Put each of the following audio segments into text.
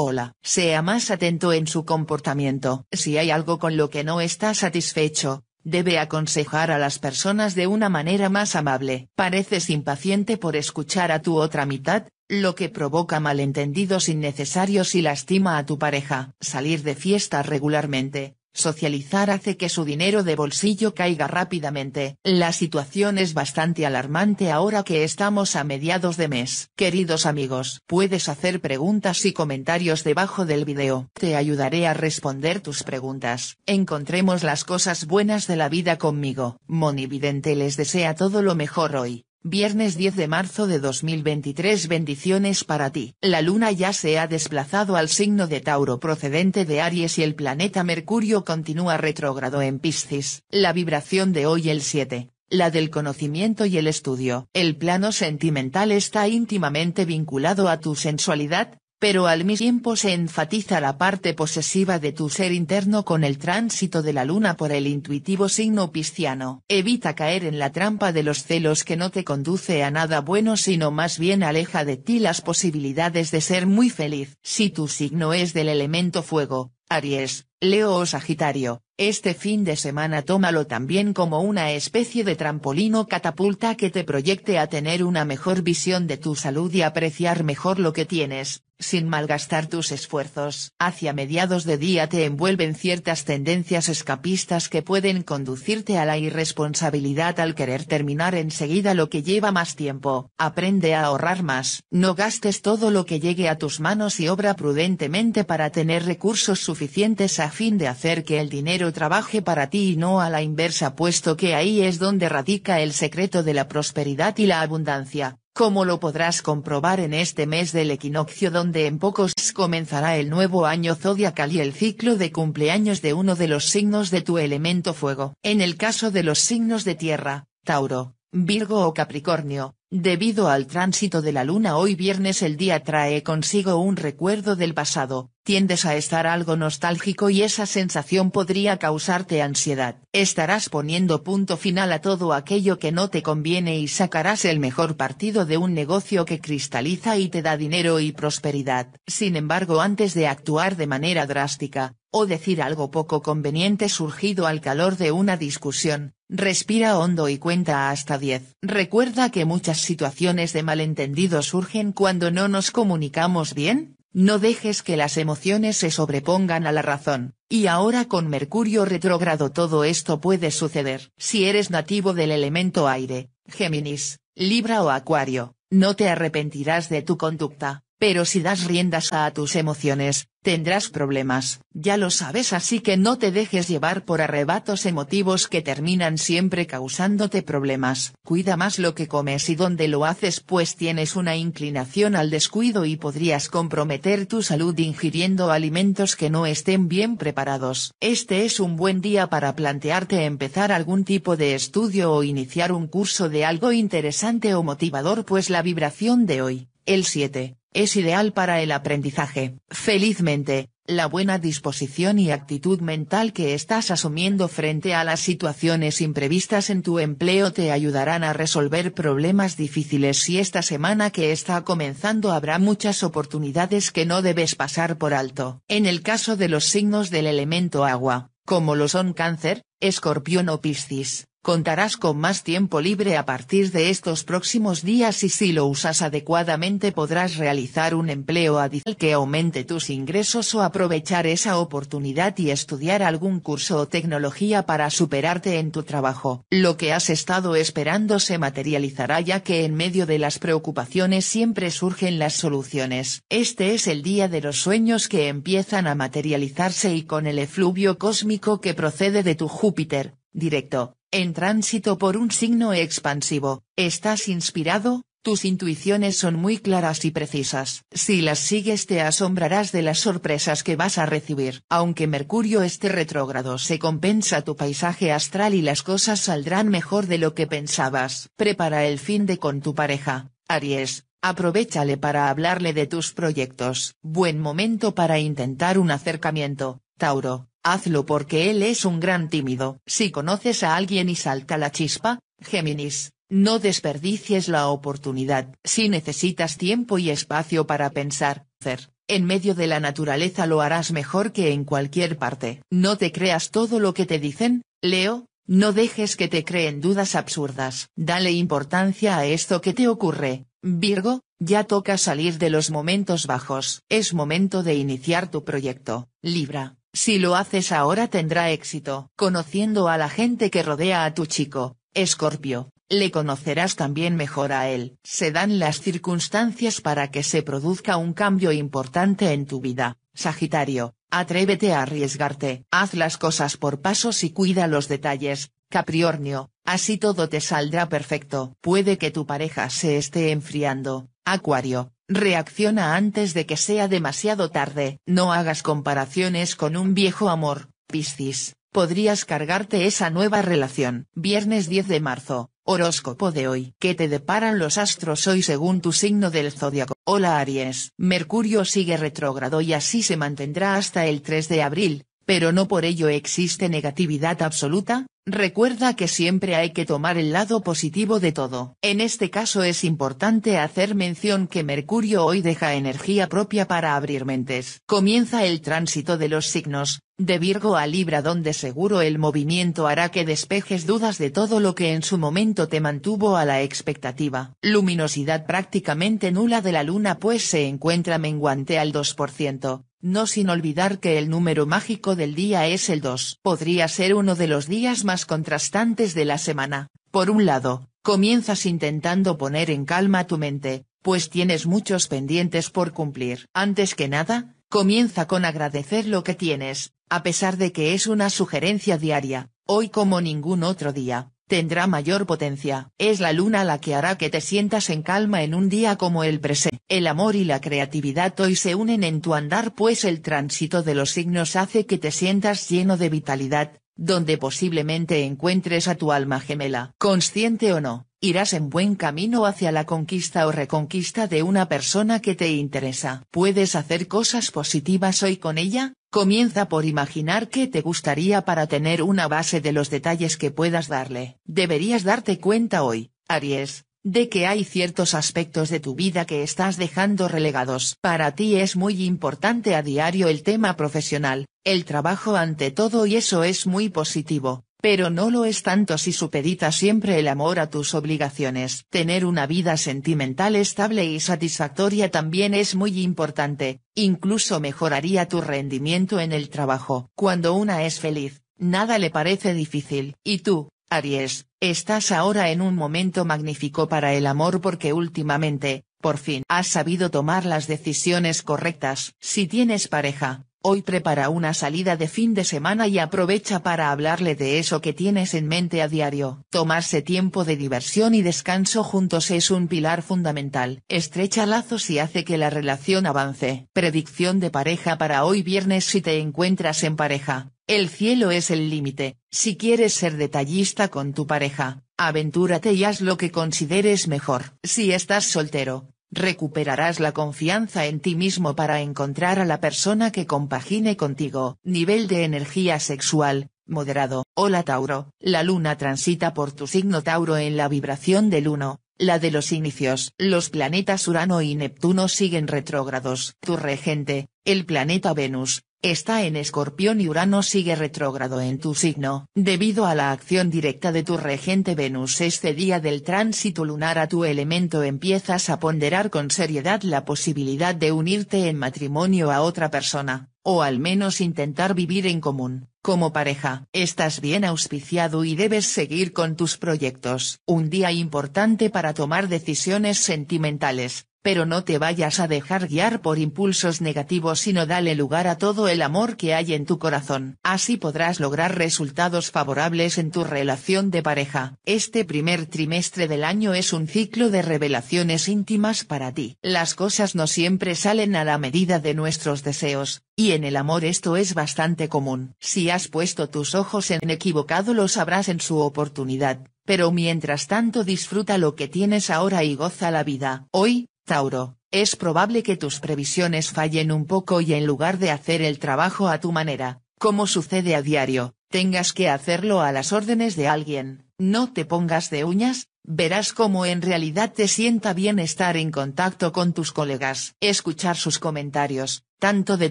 Hola. Sea más atento en su comportamiento. Si hay algo con lo que no está satisfecho, debe aconsejar a las personas de una manera más amable. Pareces impaciente por escuchar a tu otra mitad, lo que provoca malentendidos innecesarios y lastima a tu pareja. Salir de fiesta regularmente, Socializar hace que su dinero de bolsillo caiga rápidamente. La situación es bastante alarmante ahora que estamos a mediados de mes. Queridos amigos, puedes hacer preguntas y comentarios debajo del video. Te ayudaré a responder tus preguntas. Encontremos las cosas buenas de la vida conmigo. Monividente les desea todo lo mejor hoy. Viernes 10 de marzo de 2023 Bendiciones para ti. La luna ya se ha desplazado al signo de Tauro procedente de Aries y el planeta Mercurio continúa retrógrado en Piscis. La vibración de hoy el 7, la del conocimiento y el estudio. El plano sentimental está íntimamente vinculado a tu sensualidad, pero al mismo tiempo se enfatiza la parte posesiva de tu ser interno con el tránsito de la luna por el intuitivo signo pisciano. Evita caer en la trampa de los celos que no te conduce a nada bueno sino más bien aleja de ti las posibilidades de ser muy feliz. Si tu signo es del elemento fuego, Aries, Leo o Sagitario, este fin de semana tómalo también como una especie de trampolino, catapulta que te proyecte a tener una mejor visión de tu salud y apreciar mejor lo que tienes, sin malgastar tus esfuerzos. Hacia mediados de día te envuelven ciertas tendencias escapistas que pueden conducirte a la irresponsabilidad al querer terminar enseguida lo que lleva más tiempo. Aprende a ahorrar más. No gastes todo lo que llegue a tus manos y obra prudentemente para tener recursos suficientes a fin de hacer que el dinero trabaje para ti y no a la inversa puesto que ahí es donde radica el secreto de la prosperidad y la abundancia, como lo podrás comprobar en este mes del equinoccio donde en pocos comenzará el nuevo año zodiacal y el ciclo de cumpleaños de uno de los signos de tu elemento fuego. En el caso de los signos de tierra, Tauro, Virgo o Capricornio, debido al tránsito de la luna hoy viernes el día trae consigo un recuerdo del pasado, tiendes a estar algo nostálgico y esa sensación podría causarte ansiedad. Estarás poniendo punto final a todo aquello que no te conviene y sacarás el mejor partido de un negocio que cristaliza y te da dinero y prosperidad. Sin embargo, antes de actuar de manera drástica, o decir algo poco conveniente surgido al calor de una discusión, Respira hondo y cuenta hasta 10. Recuerda que muchas situaciones de malentendido surgen cuando no nos comunicamos bien, no dejes que las emociones se sobrepongan a la razón, y ahora con Mercurio retrógrado todo esto puede suceder. Si eres nativo del elemento aire, Géminis, Libra o Acuario, no te arrepentirás de tu conducta. Pero si das riendas a tus emociones, tendrás problemas, ya lo sabes así que no te dejes llevar por arrebatos emotivos que terminan siempre causándote problemas. Cuida más lo que comes y donde lo haces pues tienes una inclinación al descuido y podrías comprometer tu salud ingiriendo alimentos que no estén bien preparados. Este es un buen día para plantearte empezar algún tipo de estudio o iniciar un curso de algo interesante o motivador pues la vibración de hoy, el 7, es ideal para el aprendizaje. Felizmente, la buena disposición y actitud mental que estás asumiendo frente a las situaciones imprevistas en tu empleo te ayudarán a resolver problemas difíciles y esta semana que está comenzando habrá muchas oportunidades que no debes pasar por alto. En el caso de los signos del elemento agua, como lo son cáncer, escorpión o piscis, Contarás con más tiempo libre a partir de estos próximos días y si lo usas adecuadamente podrás realizar un empleo adicional que aumente tus ingresos o aprovechar esa oportunidad y estudiar algún curso o tecnología para superarte en tu trabajo. Lo que has estado esperando se materializará ya que en medio de las preocupaciones siempre surgen las soluciones. Este es el día de los sueños que empiezan a materializarse y con el efluvio cósmico que procede de tu Júpiter, directo en tránsito por un signo expansivo, estás inspirado, tus intuiciones son muy claras y precisas. Si las sigues te asombrarás de las sorpresas que vas a recibir. Aunque Mercurio esté retrógrado se compensa tu paisaje astral y las cosas saldrán mejor de lo que pensabas. Prepara el fin de con tu pareja, Aries. Aprovechale para hablarle de tus proyectos. Buen momento para intentar un acercamiento, Tauro. Hazlo porque él es un gran tímido. Si conoces a alguien y salta la chispa, Géminis, no desperdicies la oportunidad. Si necesitas tiempo y espacio para pensar, hacer, en medio de la naturaleza lo harás mejor que en cualquier parte. No te creas todo lo que te dicen, Leo, no dejes que te creen dudas absurdas. Dale importancia a esto que te ocurre, Virgo, ya toca salir de los momentos bajos. Es momento de iniciar tu proyecto, Libra. Si lo haces ahora tendrá éxito. Conociendo a la gente que rodea a tu chico, Escorpio, le conocerás también mejor a él. Se dan las circunstancias para que se produzca un cambio importante en tu vida, Sagitario. Atrévete a arriesgarte. Haz las cosas por pasos y cuida los detalles, Capriornio. Así todo te saldrá perfecto. Puede que tu pareja se esté enfriando, Acuario Reacciona antes de que sea demasiado tarde. No hagas comparaciones con un viejo amor, Piscis. Podrías cargarte esa nueva relación. Viernes 10 de marzo, horóscopo de hoy. ¿Qué te deparan los astros hoy según tu signo del zodiaco? Hola Aries. Mercurio sigue retrógrado y así se mantendrá hasta el 3 de abril, pero no por ello existe negatividad absoluta, Recuerda que siempre hay que tomar el lado positivo de todo. En este caso es importante hacer mención que Mercurio hoy deja energía propia para abrir mentes. Comienza el tránsito de los signos, de Virgo a Libra donde seguro el movimiento hará que despejes dudas de todo lo que en su momento te mantuvo a la expectativa. Luminosidad prácticamente nula de la luna pues se encuentra menguante al 2%. No sin olvidar que el número mágico del día es el 2. Podría ser uno de los días más contrastantes de la semana. Por un lado, comienzas intentando poner en calma tu mente, pues tienes muchos pendientes por cumplir. Antes que nada, comienza con agradecer lo que tienes, a pesar de que es una sugerencia diaria, hoy como ningún otro día, tendrá mayor potencia. Es la luna la que hará que te sientas en calma en un día como el presente. El amor y la creatividad hoy se unen en tu andar pues el tránsito de los signos hace que te sientas lleno de vitalidad, donde posiblemente encuentres a tu alma gemela. Consciente o no, irás en buen camino hacia la conquista o reconquista de una persona que te interesa. Puedes hacer cosas positivas hoy con ella, comienza por imaginar qué te gustaría para tener una base de los detalles que puedas darle. Deberías darte cuenta hoy, Aries, de que hay ciertos aspectos de tu vida que estás dejando relegados. Para ti es muy importante a diario el tema profesional, el trabajo ante todo y eso es muy positivo pero no lo es tanto si supedita siempre el amor a tus obligaciones. Tener una vida sentimental estable y satisfactoria también es muy importante, incluso mejoraría tu rendimiento en el trabajo. Cuando una es feliz, nada le parece difícil. Y tú, Aries, estás ahora en un momento magnífico para el amor porque últimamente, por fin, has sabido tomar las decisiones correctas. Si tienes pareja, Hoy prepara una salida de fin de semana y aprovecha para hablarle de eso que tienes en mente a diario. Tomarse tiempo de diversión y descanso juntos es un pilar fundamental. Estrecha lazos y hace que la relación avance. Predicción de pareja para hoy viernes si te encuentras en pareja. El cielo es el límite, si quieres ser detallista con tu pareja, aventúrate y haz lo que consideres mejor. Si estás soltero, Recuperarás la confianza en ti mismo para encontrar a la persona que compagine contigo. Nivel de energía sexual, moderado. Hola Tauro, la luna transita por tu signo Tauro en la vibración del 1, la de los inicios. Los planetas Urano y Neptuno siguen retrógrados. Tu regente, el planeta Venus, está en Escorpión y Urano sigue retrógrado en tu signo, debido a la acción directa de tu regente Venus este día del tránsito lunar a tu elemento empiezas a ponderar con seriedad la posibilidad de unirte en matrimonio a otra persona, o al menos intentar vivir en común, como pareja. Estás bien auspiciado y debes seguir con tus proyectos. Un día importante para tomar decisiones sentimentales, pero no te vayas a dejar guiar por impulsos negativos sino dale lugar a todo el amor que hay en tu corazón. Así podrás lograr resultados favorables en tu relación de pareja. Este primer trimestre del año es un ciclo de revelaciones íntimas para ti. Las cosas no siempre salen a la medida de nuestros deseos, y en el amor esto es bastante común. Si has puesto tus ojos en equivocado lo sabrás en su oportunidad pero mientras tanto disfruta lo que tienes ahora y goza la vida. Hoy, Tauro, es probable que tus previsiones fallen un poco y en lugar de hacer el trabajo a tu manera, como sucede a diario, tengas que hacerlo a las órdenes de alguien. No te pongas de uñas, verás cómo en realidad te sienta bien estar en contacto con tus colegas. Escuchar sus comentarios, tanto de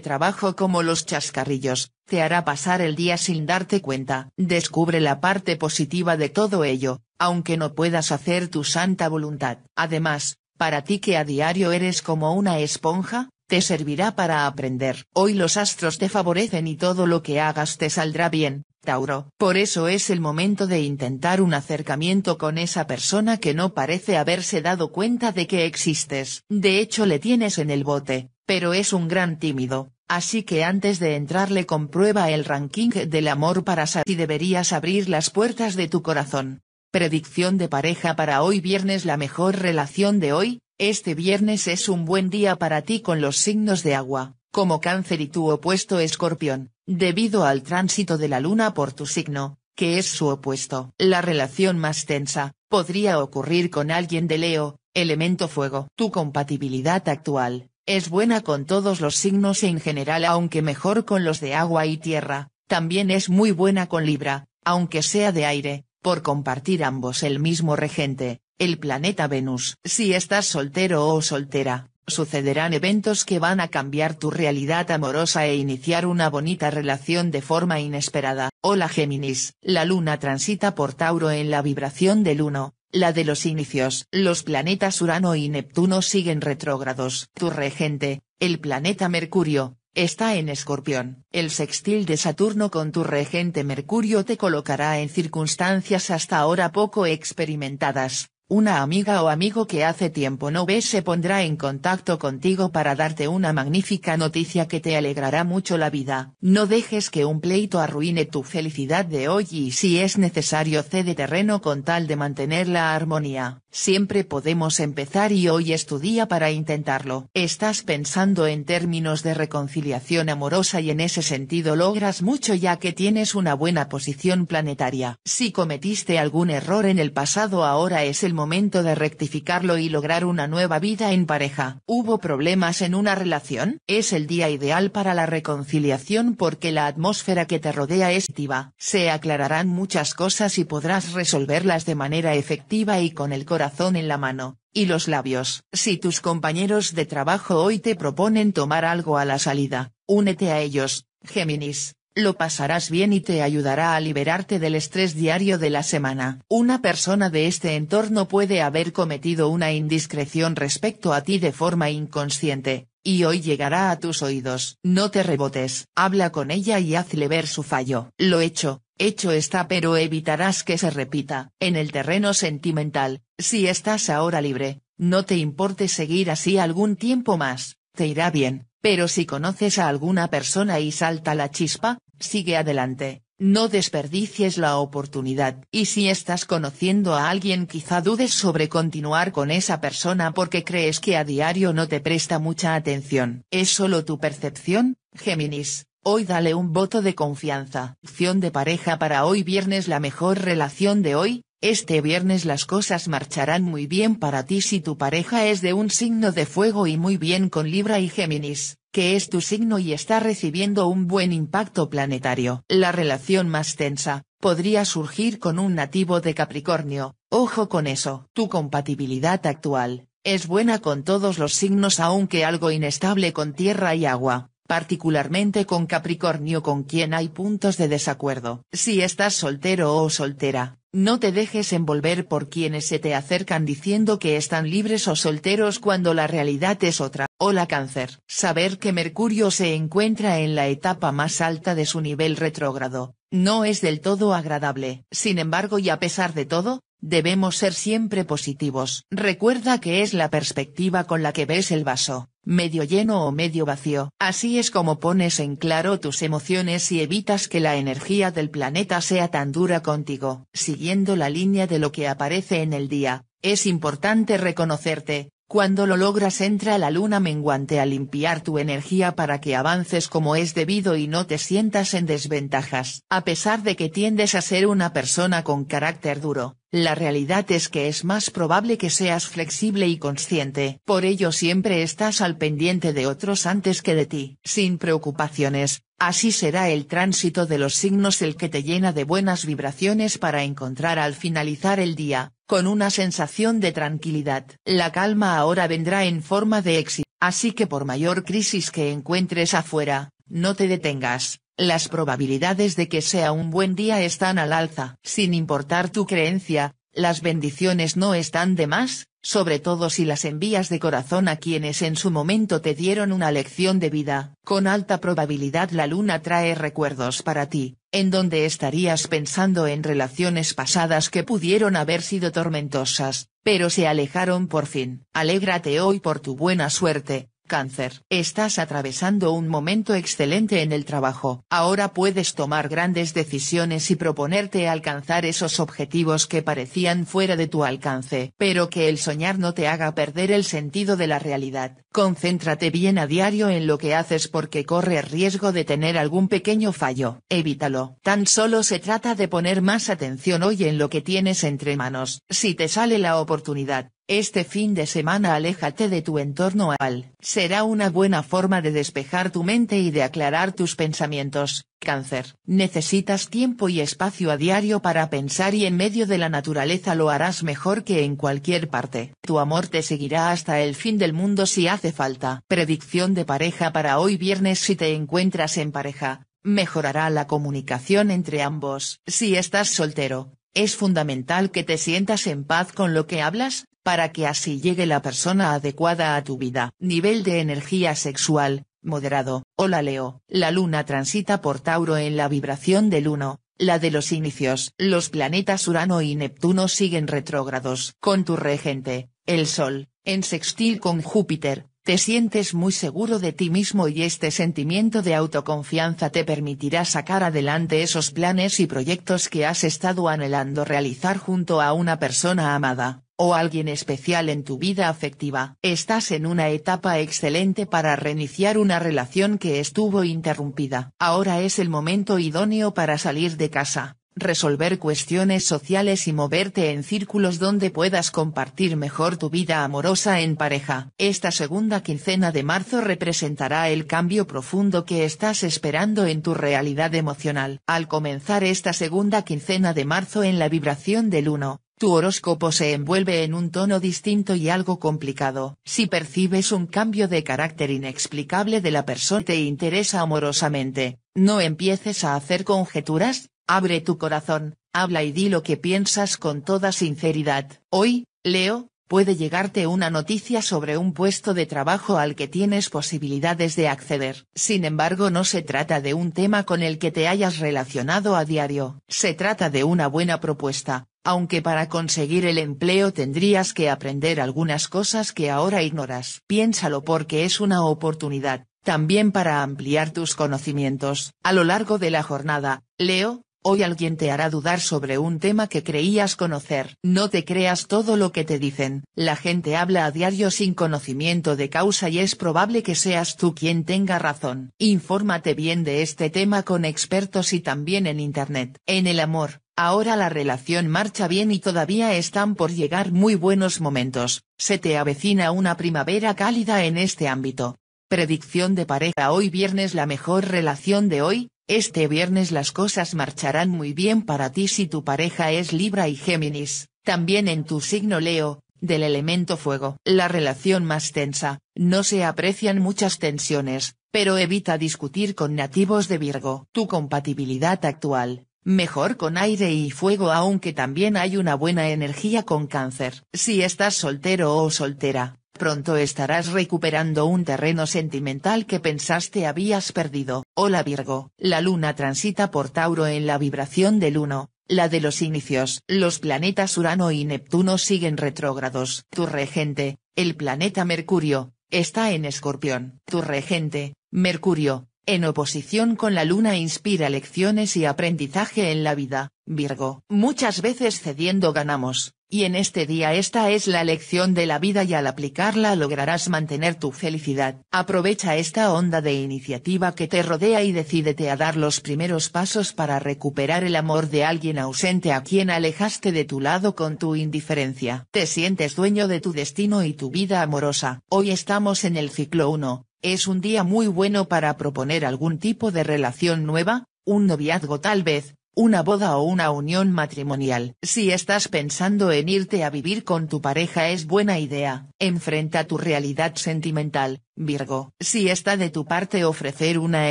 trabajo como los chascarrillos, te hará pasar el día sin darte cuenta. Descubre la parte positiva de todo ello, aunque no puedas hacer tu santa voluntad. Además, para ti que a diario eres como una esponja, te servirá para aprender. Hoy los astros te favorecen y todo lo que hagas te saldrá bien, Tauro. Por eso es el momento de intentar un acercamiento con esa persona que no parece haberse dado cuenta de que existes. De hecho le tienes en el bote, pero es un gran tímido. Así que antes de entrarle comprueba el ranking del amor para saber si deberías abrir las puertas de tu corazón. Predicción de pareja para hoy viernes La mejor relación de hoy, este viernes es un buen día para ti con los signos de agua, como cáncer y tu opuesto escorpión, debido al tránsito de la luna por tu signo, que es su opuesto. La relación más tensa, podría ocurrir con alguien de Leo, elemento fuego. Tu compatibilidad actual, es buena con todos los signos en general aunque mejor con los de agua y tierra, también es muy buena con Libra, aunque sea de aire por compartir ambos el mismo regente, el planeta Venus. Si estás soltero o soltera, sucederán eventos que van a cambiar tu realidad amorosa e iniciar una bonita relación de forma inesperada. Hola Géminis, la luna transita por Tauro en la vibración del 1, la de los inicios. Los planetas Urano y Neptuno siguen retrógrados. Tu regente, el planeta Mercurio, está en Escorpión. El sextil de Saturno con tu regente Mercurio te colocará en circunstancias hasta ahora poco experimentadas. Una amiga o amigo que hace tiempo no ves se pondrá en contacto contigo para darte una magnífica noticia que te alegrará mucho la vida. No dejes que un pleito arruine tu felicidad de hoy y si es necesario cede terreno con tal de mantener la armonía. Siempre podemos empezar y hoy es tu día para intentarlo. Estás pensando en términos de reconciliación amorosa y en ese sentido logras mucho ya que tienes una buena posición planetaria. Si cometiste algún error en el pasado ahora es el momento de rectificarlo y lograr una nueva vida en pareja. ¿Hubo problemas en una relación? Es el día ideal para la reconciliación porque la atmósfera que te rodea es activa. Se aclararán muchas cosas y podrás resolverlas de manera efectiva y con el corazón en la mano, y los labios. Si tus compañeros de trabajo hoy te proponen tomar algo a la salida, únete a ellos, Géminis lo pasarás bien y te ayudará a liberarte del estrés diario de la semana. Una persona de este entorno puede haber cometido una indiscreción respecto a ti de forma inconsciente, y hoy llegará a tus oídos. No te rebotes, habla con ella y hazle ver su fallo. Lo hecho, Hecho está pero evitarás que se repita. En el terreno sentimental, si estás ahora libre, no te importe seguir así algún tiempo más, te irá bien, pero si conoces a alguna persona y salta la chispa, sigue adelante, no desperdicies la oportunidad. Y si estás conociendo a alguien quizá dudes sobre continuar con esa persona porque crees que a diario no te presta mucha atención. Es solo tu percepción, Géminis. Hoy dale un voto de confianza. Opción de pareja para hoy viernes la mejor relación de hoy, este viernes las cosas marcharán muy bien para ti si tu pareja es de un signo de fuego y muy bien con Libra y Géminis, que es tu signo y está recibiendo un buen impacto planetario. La relación más tensa, podría surgir con un nativo de Capricornio, ojo con eso. Tu compatibilidad actual, es buena con todos los signos aunque algo inestable con tierra y agua, particularmente con Capricornio con quien hay puntos de desacuerdo. Si estás soltero o soltera, no te dejes envolver por quienes se te acercan diciendo que están libres o solteros cuando la realidad es otra. Hola cáncer. Saber que Mercurio se encuentra en la etapa más alta de su nivel retrógrado, no es del todo agradable. Sin embargo y a pesar de todo, Debemos ser siempre positivos. Recuerda que es la perspectiva con la que ves el vaso, medio lleno o medio vacío. Así es como pones en claro tus emociones y evitas que la energía del planeta sea tan dura contigo. Siguiendo la línea de lo que aparece en el día, es importante reconocerte. Cuando lo logras entra la luna menguante a limpiar tu energía para que avances como es debido y no te sientas en desventajas. A pesar de que tiendes a ser una persona con carácter duro, la realidad es que es más probable que seas flexible y consciente. Por ello siempre estás al pendiente de otros antes que de ti. Sin preocupaciones, así será el tránsito de los signos el que te llena de buenas vibraciones para encontrar al finalizar el día, con una sensación de tranquilidad. La calma ahora vendrá en forma de éxito, así que por mayor crisis que encuentres afuera, no te detengas. Las probabilidades de que sea un buen día están al alza. Sin importar tu creencia, las bendiciones no están de más, sobre todo si las envías de corazón a quienes en su momento te dieron una lección de vida. Con alta probabilidad la luna trae recuerdos para ti, en donde estarías pensando en relaciones pasadas que pudieron haber sido tormentosas, pero se alejaron por fin. Alégrate hoy por tu buena suerte, Cáncer. Estás atravesando un momento excelente en el trabajo. Ahora puedes tomar grandes decisiones y proponerte alcanzar esos objetivos que parecían fuera de tu alcance. Pero que el soñar no te haga perder el sentido de la realidad. Concéntrate bien a diario en lo que haces porque corre riesgo de tener algún pequeño fallo. Evítalo. Tan solo se trata de poner más atención hoy en lo que tienes entre manos. Si te sale la oportunidad, este fin de semana aléjate de tu entorno al. Será una buena forma de despejar tu mente y de aclarar tus pensamientos. Cáncer. Necesitas tiempo y espacio a diario para pensar y en medio de la naturaleza lo harás mejor que en cualquier parte. Tu amor te seguirá hasta el fin del mundo si hace falta. Predicción de pareja para hoy viernes si te encuentras en pareja. Mejorará la comunicación entre ambos. Si estás soltero, es fundamental que te sientas en paz con lo que hablas, para que así llegue la persona adecuada a tu vida. Nivel de energía sexual, moderado. Hola Leo, la luna transita por Tauro en la vibración del 1, la de los inicios. Los planetas Urano y Neptuno siguen retrógrados. Con tu regente, el Sol, en sextil con Júpiter, te sientes muy seguro de ti mismo y este sentimiento de autoconfianza te permitirá sacar adelante esos planes y proyectos que has estado anhelando realizar junto a una persona amada o alguien especial en tu vida afectiva. Estás en una etapa excelente para reiniciar una relación que estuvo interrumpida. Ahora es el momento idóneo para salir de casa, resolver cuestiones sociales y moverte en círculos donde puedas compartir mejor tu vida amorosa en pareja. Esta segunda quincena de marzo representará el cambio profundo que estás esperando en tu realidad emocional. Al comenzar esta segunda quincena de marzo en la vibración del 1, tu horóscopo se envuelve en un tono distinto y algo complicado. Si percibes un cambio de carácter inexplicable de la persona que te interesa amorosamente, no empieces a hacer conjeturas, abre tu corazón, habla y di lo que piensas con toda sinceridad. Hoy, Leo, puede llegarte una noticia sobre un puesto de trabajo al que tienes posibilidades de acceder. Sin embargo, no se trata de un tema con el que te hayas relacionado a diario. Se trata de una buena propuesta, aunque para conseguir el empleo tendrías que aprender algunas cosas que ahora ignoras. Piénsalo porque es una oportunidad, también para ampliar tus conocimientos. A lo largo de la jornada, Leo, hoy alguien te hará dudar sobre un tema que creías conocer. No te creas todo lo que te dicen. La gente habla a diario sin conocimiento de causa y es probable que seas tú quien tenga razón. Infórmate bien de este tema con expertos y también en Internet. En el amor, Ahora la relación marcha bien y todavía están por llegar muy buenos momentos, se te avecina una primavera cálida en este ámbito. Predicción de pareja Hoy viernes la mejor relación de hoy, este viernes las cosas marcharán muy bien para ti si tu pareja es Libra y Géminis, también en tu signo Leo, del elemento fuego. La relación más tensa, no se aprecian muchas tensiones, pero evita discutir con nativos de Virgo. Tu compatibilidad actual, mejor con aire y fuego aunque también hay una buena energía con cáncer. Si estás soltero o soltera, pronto estarás recuperando un terreno sentimental que pensaste habías perdido. Hola Virgo, la luna transita por Tauro en la vibración del 1, la de los inicios. Los planetas Urano y Neptuno siguen retrógrados. Tu regente, el planeta Mercurio, está en Escorpión. Tu regente, Mercurio, en oposición con la luna inspira lecciones y aprendizaje en la vida, Virgo. Muchas veces cediendo ganamos, y en este día esta es la lección de la vida y al aplicarla lograrás mantener tu felicidad. Aprovecha esta onda de iniciativa que te rodea y decídete a dar los primeros pasos para recuperar el amor de alguien ausente a quien alejaste de tu lado con tu indiferencia. Te sientes dueño de tu destino y tu vida amorosa. Hoy estamos en el ciclo 1, es un día muy bueno para proponer algún tipo de relación nueva, un noviazgo tal vez, una boda o una unión matrimonial. Si estás pensando en irte a vivir con tu pareja es buena idea. Enfrenta tu realidad sentimental, Virgo. Si está de tu parte ofrecer una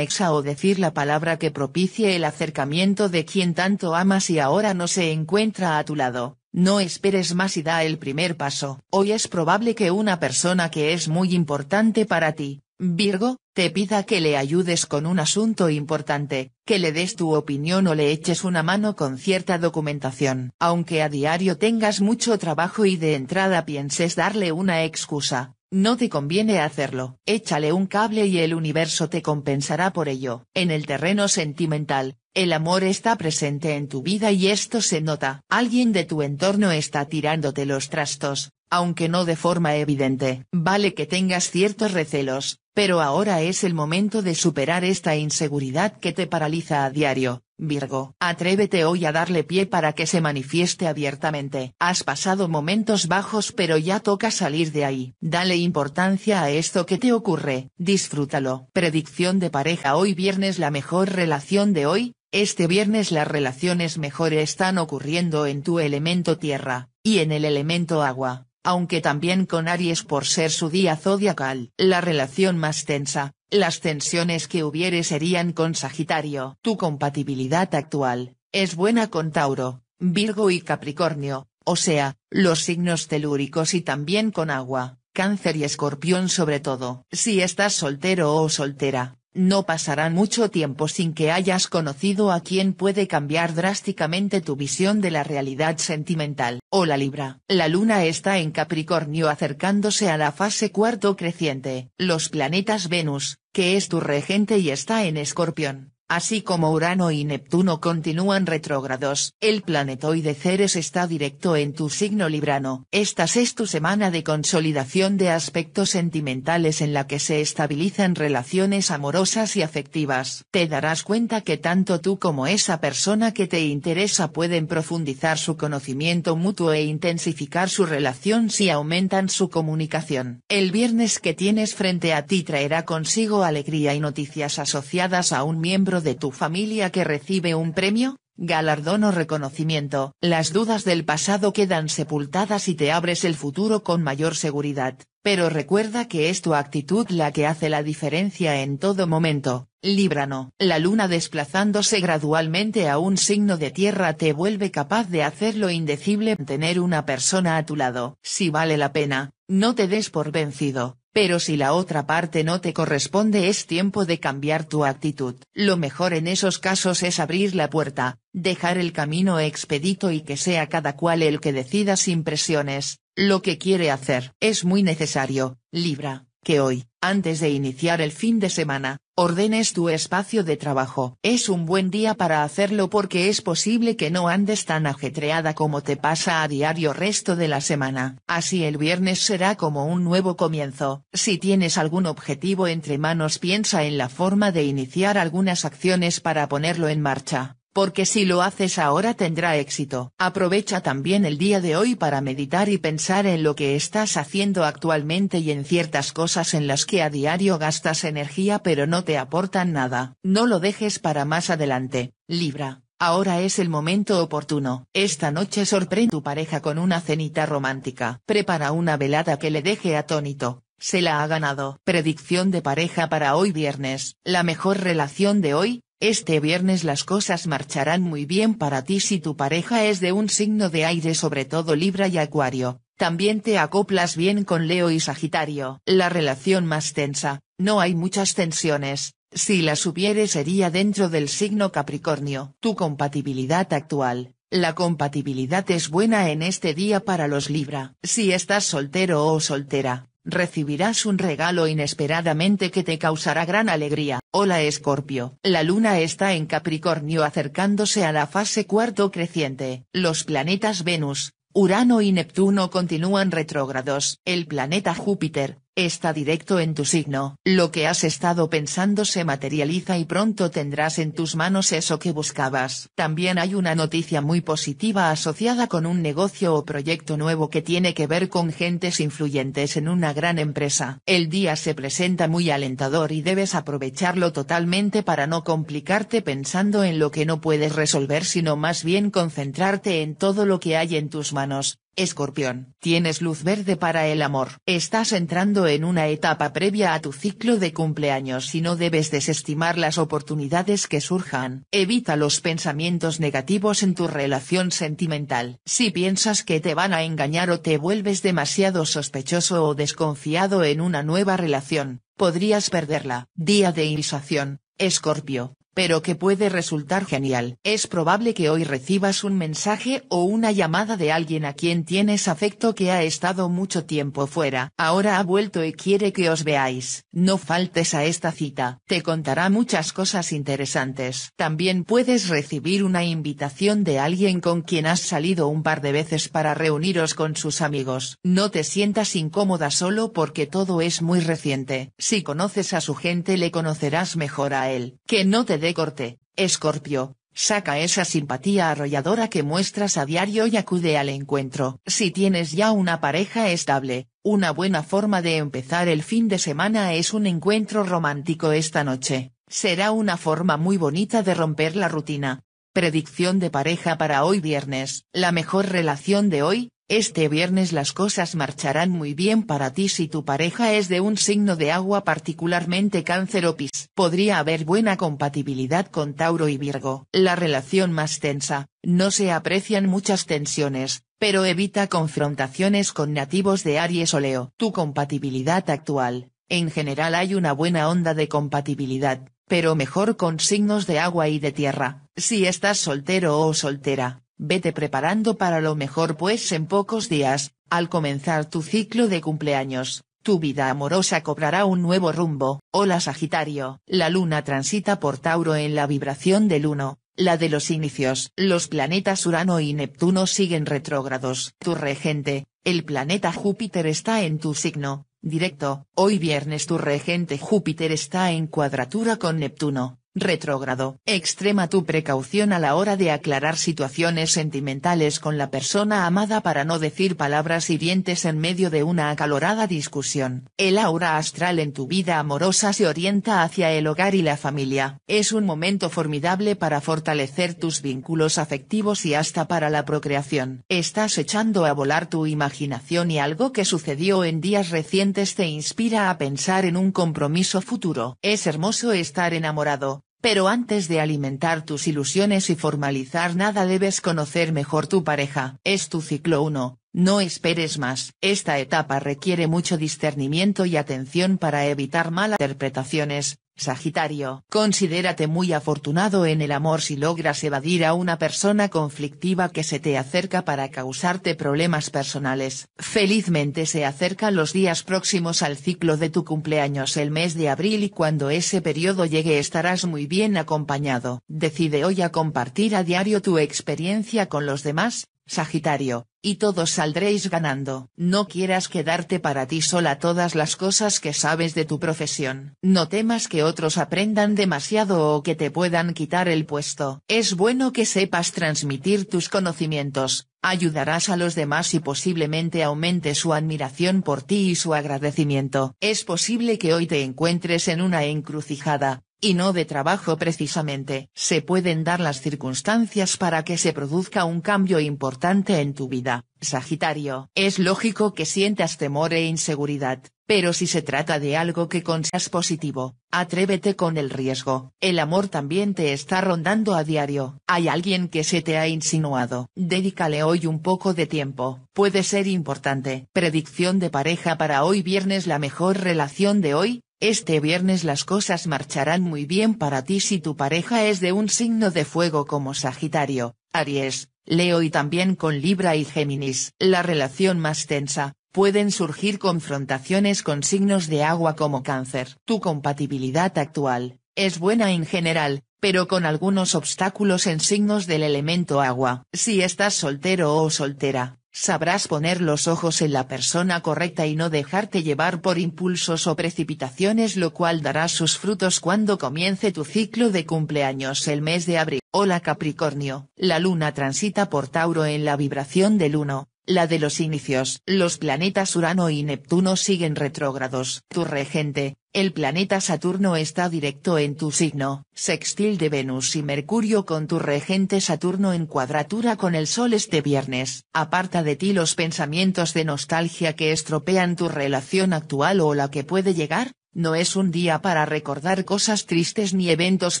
exa o decir la palabra que propicie el acercamiento de quien tanto amas y ahora no se encuentra a tu lado. No esperes más y da el primer paso. Hoy es probable que una persona que es muy importante para ti, Virgo, te pida que le ayudes con un asunto importante, que le des tu opinión o le eches una mano con cierta documentación. Aunque a diario tengas mucho trabajo y de entrada pienses darle una excusa, no te conviene hacerlo. Échale un cable y el universo te compensará por ello. En el terreno sentimental, el amor está presente en tu vida y esto se nota. Alguien de tu entorno está tirándote los trastos, aunque no de forma evidente. Vale que tengas ciertos recelos, pero ahora es el momento de superar esta inseguridad que te paraliza a diario, Virgo. Atrévete hoy a darle pie para que se manifieste abiertamente. Has pasado momentos bajos pero ya toca salir de ahí. Dale importancia a esto que te ocurre, disfrútalo. Predicción de pareja hoy viernes la mejor relación de hoy, este viernes las relaciones mejores están ocurriendo en tu elemento tierra, y en el elemento agua aunque también con Aries por ser su día zodiacal. La relación más tensa, las tensiones que hubiere serían con Sagitario. Tu compatibilidad actual, es buena con Tauro, Virgo y Capricornio, o sea, los signos telúricos y también con agua, cáncer y escorpión sobre todo. Si estás soltero o soltera, no pasará mucho tiempo sin que hayas conocido a quien puede cambiar drásticamente tu visión de la realidad sentimental. Hola Libra. La luna está en Capricornio acercándose a la fase cuarto creciente. Los planetas Venus, que es tu regente y está en Escorpión, Así como Urano y Neptuno continúan retrógrados, el planetoide Ceres está directo en tu signo Librano. Esta es tu semana de consolidación de aspectos sentimentales en la que se estabilizan relaciones amorosas y afectivas. Te darás cuenta que tanto tú como esa persona que te interesa pueden profundizar su conocimiento mutuo e intensificar su relación si aumentan su comunicación. El viernes que tienes frente a ti traerá consigo alegría y noticias asociadas a un miembro de tu familia que recibe un premio, galardón o reconocimiento, las dudas del pasado quedan sepultadas y te abres el futuro con mayor seguridad, pero recuerda que es tu actitud la que hace la diferencia en todo momento, Líbrano. La luna desplazándose gradualmente a un signo de tierra te vuelve capaz de hacer lo indecible tener una persona a tu lado. Si vale la pena, no te des por vencido, pero si la otra parte no te corresponde es tiempo de cambiar tu actitud. Lo mejor en esos casos es abrir la puerta, dejar el camino expedito y que sea cada cual el que decida sin presiones, lo que quiere hacer. Es muy necesario, Libra, que hoy, antes de iniciar el fin de semana, ordenes tu espacio de trabajo. Es un buen día para hacerlo porque es posible que no andes tan ajetreada como te pasa a diario resto de la semana. Así el viernes será como un nuevo comienzo. Si tienes algún objetivo entre manos piensa en la forma de iniciar algunas acciones para ponerlo en marcha porque si lo haces ahora tendrá éxito. Aprovecha también el día de hoy para meditar y pensar en lo que estás haciendo actualmente y en ciertas cosas en las que a diario gastas energía pero no te aportan nada. No lo dejes para más adelante. Libra. Ahora es el momento oportuno. Esta noche sorprende a tu pareja con una cenita romántica. Prepara una velada que le deje atónito. Se la ha ganado. Predicción de pareja para hoy viernes. La mejor relación de hoy, este viernes las cosas marcharán muy bien para ti si tu pareja es de un signo de aire sobre todo Libra y Acuario, también te acoplas bien con Leo y Sagitario. La relación más tensa, no hay muchas tensiones, si las hubiere sería dentro del signo Capricornio. Tu compatibilidad actual, la compatibilidad es buena en este día para los Libra. Si estás soltero o soltera, recibirás un regalo inesperadamente que te causará gran alegría. Hola Escorpio. La luna está en Capricornio acercándose a la fase cuarto creciente. Los planetas Venus, Urano y Neptuno continúan retrógrados. El planeta Júpiter, está directo en tu signo. Lo que has estado pensando se materializa y pronto tendrás en tus manos eso que buscabas. También hay una noticia muy positiva asociada con un negocio o proyecto nuevo que tiene que ver con gentes influyentes en una gran empresa. El día se presenta muy alentador y debes aprovecharlo totalmente para no complicarte pensando en lo que no puedes resolver sino más bien concentrarte en todo lo que hay en tus manos, Escorpión, tienes luz verde para el amor. Estás entrando en una etapa previa a tu ciclo de cumpleaños y no debes desestimar las oportunidades que surjan. Evita los pensamientos negativos en tu relación sentimental. Si piensas que te van a engañar o te vuelves demasiado sospechoso o desconfiado en una nueva relación, podrías perderla. Día de iniciación, Escorpio, pero que puede resultar genial. Es probable que hoy recibas un mensaje o una llamada de alguien a quien tienes afecto que ha estado mucho tiempo fuera. Ahora ha vuelto y quiere que os veáis. No faltes a esta cita. Te contará muchas cosas interesantes. También puedes recibir una invitación de alguien con quien has salido un par de veces para reuniros con sus amigos. No te sientas incómoda solo porque todo es muy reciente. Si conoces a su gente le conocerás mejor a él. Que no te corte, Escorpio, saca esa simpatía arrolladora que muestras a diario y acude al encuentro. Si tienes ya una pareja estable, una buena forma de empezar el fin de semana es un encuentro romántico esta noche. Será una forma muy bonita de romper la rutina. Predicción de pareja para hoy viernes. La mejor relación de hoy, este viernes las cosas marcharán muy bien para ti si tu pareja es de un signo de agua particularmente cáncer o Podría haber buena compatibilidad con Tauro y Virgo. La relación más tensa, no se aprecian muchas tensiones, pero evita confrontaciones con nativos de Aries o Leo. Tu compatibilidad actual, en general hay una buena onda de compatibilidad, pero mejor con signos de agua y de tierra, si estás soltero o soltera Vete preparando para lo mejor pues en pocos días, al comenzar tu ciclo de cumpleaños, tu vida amorosa cobrará un nuevo rumbo. Hola Sagitario. La luna transita por Tauro en la vibración del 1, la de los inicios. Los planetas Urano y Neptuno siguen retrógrados. Tu regente, el planeta Júpiter está en tu signo, directo. Hoy viernes tu regente Júpiter está en cuadratura con Neptuno retrógrado. Extrema tu precaución a la hora de aclarar situaciones sentimentales con la persona amada para no decir palabras hirientes en medio de una acalorada discusión. El aura astral en tu vida amorosa se orienta hacia el hogar y la familia. Es un momento formidable para fortalecer tus vínculos afectivos y hasta para la procreación. Estás echando a volar tu imaginación y algo que sucedió en días recientes te inspira a pensar en un compromiso futuro. Es hermoso estar enamorado, pero antes de alimentar tus ilusiones y formalizar nada debes conocer mejor tu pareja. Es tu ciclo 1, no esperes más. Esta etapa requiere mucho discernimiento y atención para evitar malas interpretaciones, Sagitario. Considérate muy afortunado en el amor si logras evadir a una persona conflictiva que se te acerca para causarte problemas personales. Felizmente se acercan los días próximos al ciclo de tu cumpleaños el mes de abril y cuando ese periodo llegue estarás muy bien acompañado. Decide hoy a compartir a diario tu experiencia con los demás, Sagitario, y todos saldréis ganando. No quieras quedarte para ti sola todas las cosas que sabes de tu profesión. No temas que otros aprendan demasiado o que te puedan quitar el puesto. Es bueno que sepas transmitir tus conocimientos, ayudarás a los demás y posiblemente aumente su admiración por ti y su agradecimiento. Es posible que hoy te encuentres en una encrucijada, y no de trabajo precisamente. Se pueden dar las circunstancias para que se produzca un cambio importante en tu vida, Sagitario. Es lógico que sientas temor e inseguridad, pero si se trata de algo que consideras positivo, atrévete con el riesgo. El amor también te está rondando a diario. Hay alguien que se te ha insinuado. Dedícale hoy un poco de tiempo. Puede ser importante. Predicción de pareja para hoy viernes La mejor relación de hoy, este viernes las cosas marcharán muy bien para ti si tu pareja es de un signo de fuego como Sagitario, Aries, Leo y también con Libra y Géminis. La relación más tensa, pueden surgir confrontaciones con signos de agua como cáncer. Tu compatibilidad actual, es buena en general, pero con algunos obstáculos en signos del elemento agua. Si estás soltero o soltera, sabrás poner los ojos en la persona correcta y no dejarte llevar por impulsos o precipitaciones lo cual dará sus frutos cuando comience tu ciclo de cumpleaños el mes de abril. Hola Capricornio. La luna transita por Tauro en la vibración del 1, la de los inicios. Los planetas Urano y Neptuno siguen retrógrados. Tu regente, el planeta Saturno está directo en tu signo. Sextil de Venus y Mercurio con tu regente Saturno en cuadratura con el Sol este viernes. Aparta de ti los pensamientos de nostalgia que estropean tu relación actual o la que puede llegar. No es un día para recordar cosas tristes ni eventos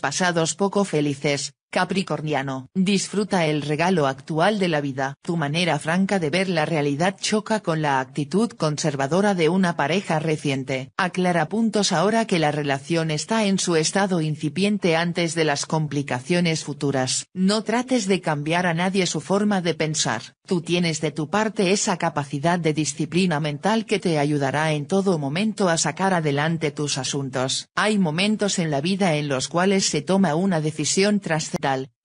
pasados poco felices, Capricorniano, disfruta el regalo actual de la vida. Tu manera franca de ver la realidad choca con la actitud conservadora de una pareja reciente. Aclara puntos ahora que la relación está en su estado incipiente antes de las complicaciones futuras. No trates de cambiar a nadie su forma de pensar. Tú tienes de tu parte esa capacidad de disciplina mental que te ayudará en todo momento a sacar adelante tus asuntos. Hay momentos en la vida en los cuales se toma una decisión trascendente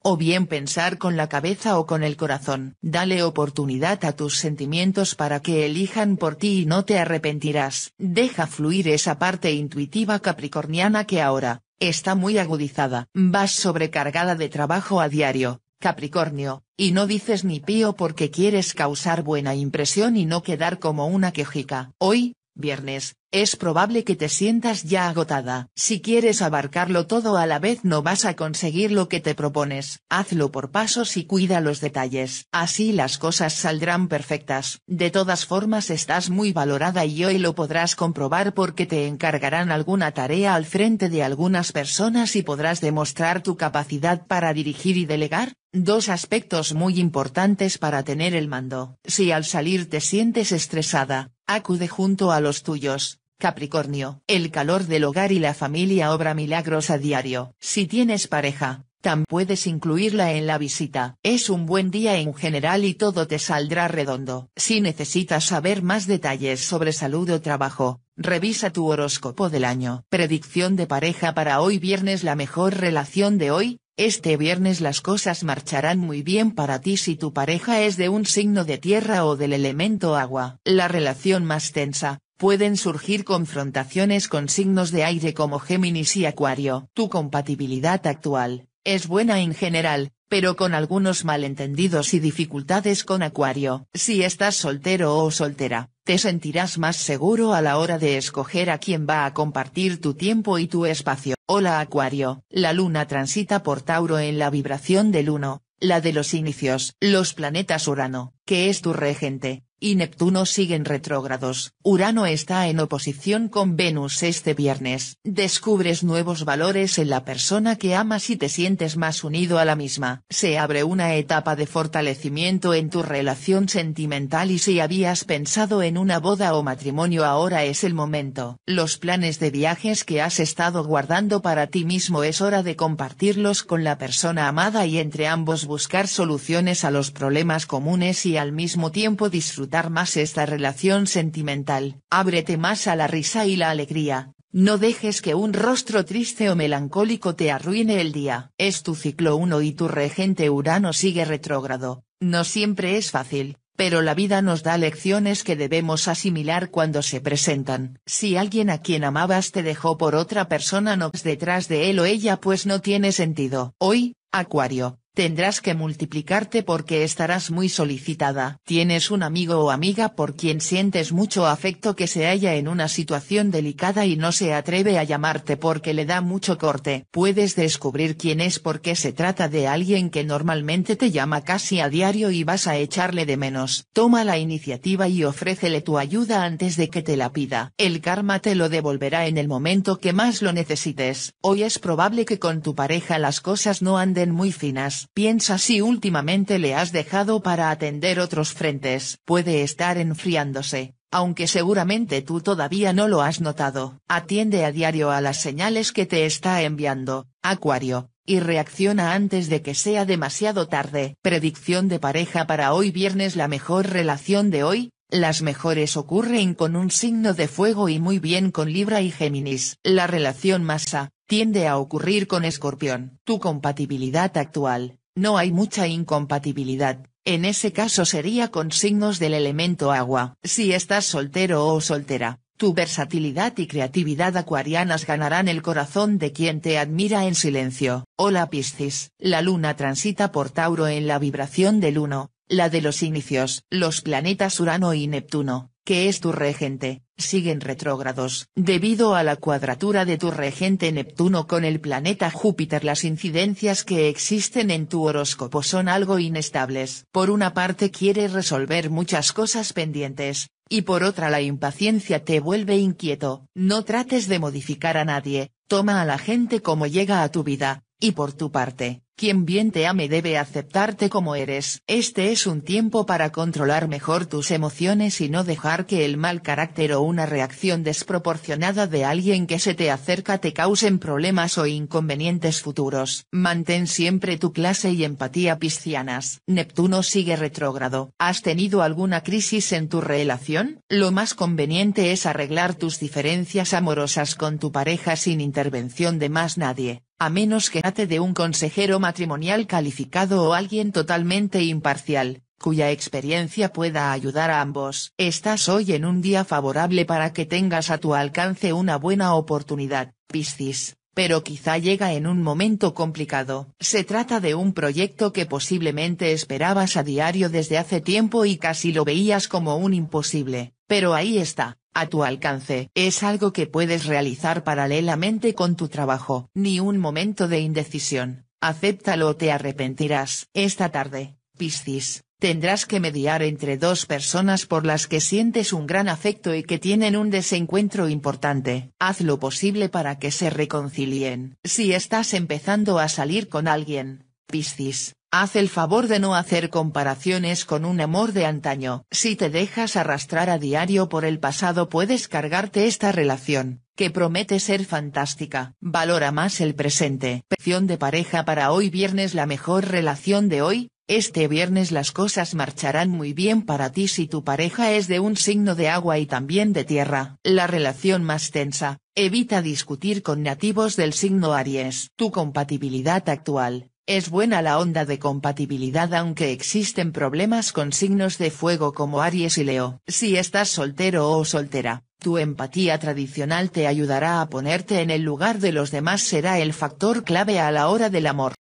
o bien pensar con la cabeza o con el corazón. Dale oportunidad a tus sentimientos para que elijan por ti y no te arrepentirás. Deja fluir esa parte intuitiva capricorniana que ahora, está muy agudizada. Vas sobrecargada de trabajo a diario, Capricornio, y no dices ni pío porque quieres causar buena impresión y no quedar como una quejica. Hoy, viernes, es probable que te sientas ya agotada. Si quieres abarcarlo todo a la vez no vas a conseguir lo que te propones. Hazlo por pasos y cuida los detalles. Así las cosas saldrán perfectas. De todas formas estás muy valorada y hoy lo podrás comprobar porque te encargarán alguna tarea al frente de algunas personas y podrás demostrar tu capacidad para dirigir y delegar, Dos aspectos muy importantes para tener el mando. Si al salir te sientes estresada, acude junto a los tuyos, Capricornio. El calor del hogar y la familia obra milagros a diario. Si tienes pareja, tan puedes incluirla en la visita. Es un buen día en general y todo te saldrá redondo. Si necesitas saber más detalles sobre salud o trabajo, revisa tu horóscopo del año. Predicción de pareja para hoy viernes La mejor relación de hoy, este viernes las cosas marcharán muy bien para ti si tu pareja es de un signo de tierra o del elemento agua. La relación más tensa, Pueden surgir confrontaciones con signos de aire como Géminis y Acuario. Tu compatibilidad actual, es buena en general, pero con algunos malentendidos y dificultades con Acuario. Si estás soltero o soltera, te sentirás más seguro a la hora de escoger a quién va a compartir tu tiempo y tu espacio. Hola Acuario. La luna transita por Tauro en la vibración del 1, la de los inicios. Los planetas Urano, que es tu regente, y Neptuno siguen retrógrados, Urano está en oposición con Venus este viernes. Descubres nuevos valores en la persona que amas y te sientes más unido a la misma. Se abre una etapa de fortalecimiento en tu relación sentimental y si habías pensado en una boda o matrimonio ahora es el momento. Los planes de viajes que has estado guardando para ti mismo es hora de compartirlos con la persona amada y entre ambos buscar soluciones a los problemas comunes y al mismo tiempo disfrutar más esta relación sentimental. Ábrete más a la risa y la alegría, no dejes que un rostro triste o melancólico te arruine el día. Es tu ciclo 1 y tu regente Urano sigue retrógrado. No siempre es fácil, pero la vida nos da lecciones que debemos asimilar cuando se presentan. Si alguien a quien amabas te dejó por otra persona no es detrás de él o ella pues no tiene sentido. Hoy, Acuario, Tendrás que multiplicarte porque estarás muy solicitada. Tienes un amigo o amiga por quien sientes mucho afecto que se halla en una situación delicada y no se atreve a llamarte porque le da mucho corte. Puedes descubrir quién es porque se trata de alguien que normalmente te llama casi a diario y vas a echarle de menos. Toma la iniciativa y ofrécele tu ayuda antes de que te la pida. El karma te lo devolverá en el momento que más lo necesites. Hoy es probable que con tu pareja las cosas no anden muy finas Piensa si últimamente le has dejado para atender otros frentes. Puede estar enfriándose, aunque seguramente tú todavía no lo has notado. Atiende a diario a las señales que te está enviando, Acuario, y reacciona antes de que sea demasiado tarde. Predicción de pareja para hoy viernes La mejor relación de hoy, las mejores ocurren con un signo de fuego y muy bien con Libra y Géminis. La relación masa, tiende a ocurrir con escorpión. Tu compatibilidad actual, no hay mucha incompatibilidad, en ese caso sería con signos del elemento agua. Si estás soltero o soltera, tu versatilidad y creatividad acuarianas ganarán el corazón de quien te admira en silencio. Hola Piscis. La luna transita por Tauro en la vibración del 1, la de los inicios. Los planetas Urano y Neptuno, que es tu regente, siguen retrógrados. Debido a la cuadratura de tu regente Neptuno con el planeta Júpiter las incidencias que existen en tu horóscopo son algo inestables. Por una parte quieres resolver muchas cosas pendientes, y por otra la impaciencia te vuelve inquieto. No trates de modificar a nadie, toma a la gente como llega a tu vida, y por tu parte, quien bien te ame debe aceptarte como eres. Este es un tiempo para controlar mejor tus emociones y no dejar que el mal carácter o una reacción desproporcionada de alguien que se te acerca te causen problemas o inconvenientes futuros. Mantén siempre tu clase y empatía piscianas. Neptuno sigue retrógrado. ¿Has tenido alguna crisis en tu relación? Lo más conveniente es arreglar tus diferencias amorosas con tu pareja sin intervención de más nadie a menos que date de un consejero matrimonial calificado o alguien totalmente imparcial, cuya experiencia pueda ayudar a ambos. Estás hoy en un día favorable para que tengas a tu alcance una buena oportunidad, Piscis pero quizá llega en un momento complicado. Se trata de un proyecto que posiblemente esperabas a diario desde hace tiempo y casi lo veías como un imposible, pero ahí está, a tu alcance. Es algo que puedes realizar paralelamente con tu trabajo. Ni un momento de indecisión, acéptalo o te arrepentirás. Esta tarde, Piscis, tendrás que mediar entre dos personas por las que sientes un gran afecto y que tienen un desencuentro importante. Haz lo posible para que se reconcilien. Si estás empezando a salir con alguien, Piscis, Haz el favor de no hacer comparaciones con un amor de antaño. Si te dejas arrastrar a diario por el pasado puedes cargarte esta relación, que promete ser fantástica. Valora más el presente. pección de pareja para hoy viernes La mejor relación de hoy, este viernes las cosas marcharán muy bien para ti si tu pareja es de un signo de agua y también de tierra. La relación más tensa, evita discutir con nativos del signo Aries. Tu compatibilidad actual es buena la onda de compatibilidad aunque existen problemas con signos de fuego como Aries y Leo. Si estás soltero o soltera, tu empatía tradicional te ayudará a ponerte en el lugar de los demás será el factor clave a la hora del amor.